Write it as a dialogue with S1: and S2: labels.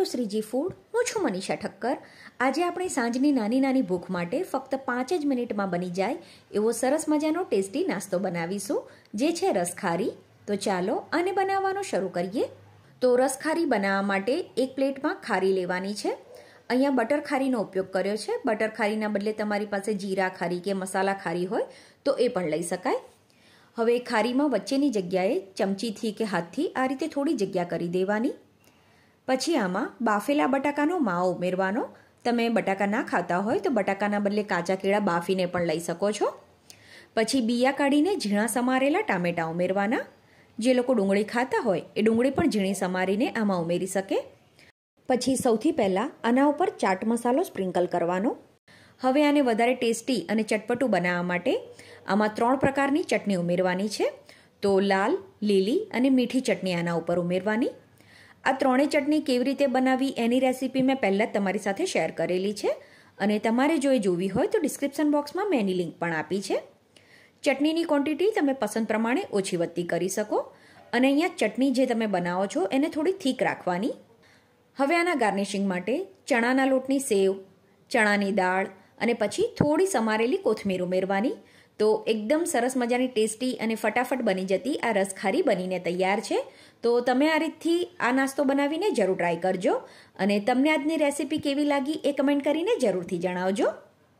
S1: two Shriji food હું છું મનીષા ઠક્કર આજે આપણે સાંજની નાની નાની ભૂખ માટે ફક્ત પાંચ જ મિનિટમાં બની જાય એવો સરસ મજાનો ટેસ્ટી નાસ્તો બનાવીશું જે છે રસખારી તો ચાલો આને બનાવવાનું શરૂ કરીએ તો રસખારી બનાવવા માટે એક પ્લેટમાં ખારી લેવાની છે અહીંયા બટર ખારીનો ઉપયોગ કર્યો છે બટર ખારીના બદલે તમારી પાસે જીરા ખારી કે મસાલા ખારી હોય તો એ પણ લઈ શકાય હવે ખારીમાં વચ્ચેની જગ્યાએ ચમચીથી કે હાથથી આ રીતે થોડી જગ્યા કરી દેવાની પછી આમાં બાફેલા બટાકાનો માવો ઉમેરવાનો તમે બટાકા ના ખાતા હોય તો બટાકાના બદલે કાચા કેળા બાફીને પણ લઈ શકો છો પછી બિયા કાઢીને ઝીણા સમારેલા ટામેટાં ઉમેરવાના જે લોકો ડુંગળી ખાતા હોય એ ડુંગળી પણ ઝીણી સમારીને આમાં ઉમેરી શકે પછી સૌથી પહેલાં આના ઉપર ચાટ મસાલો સ્પ્રિંકલ કરવાનો હવે આને વધારે ટેસ્ટી અને ચટપટું બનાવવા માટે આમાં ત્રણ પ્રકારની ચટણી ઉમેરવાની છે તો લાલ લીલી અને મીઠી ચટણી આના ઉપર ઉમેરવાની આ ત્રણેય ચટણી કેવી રીતે બનાવવી એની રેસીપી મેં પહેલાં જ તમારી સાથે શેર કરેલી છે અને તમારે જો એ જોવી હોય તો ડિસ્ક્રિપ્શન બોક્સમાં મેં એની લિંક પણ આપી છે ચટણીની ક્વોન્ટિટી તમે પસંદ પ્રમાણે ઓછી વધતી કરી શકો અને અહીંયા ચટણી જે તમે બનાવો છો એને થોડી થીક રાખવાની હવે આના ગાર્નિશિંગ માટે ચણાના લોટની સેવ ચણાની દાળ અને પછી થોડી સમારેલી કોથમીર ઉમેરવાની તો એકદમ સરસ મજાની ટેસ્ટી અને ફટાફટ બની જતી આ રસખારી બનીને તૈયાર છે તો તમે આ રીતથી આ નાસ્તો બનાવીને જરૂર ટ્રાય કરજો અને તમને આજની રેસીપી કેવી લાગી એ કમેન્ટ કરીને જરૂરથી જણાવજો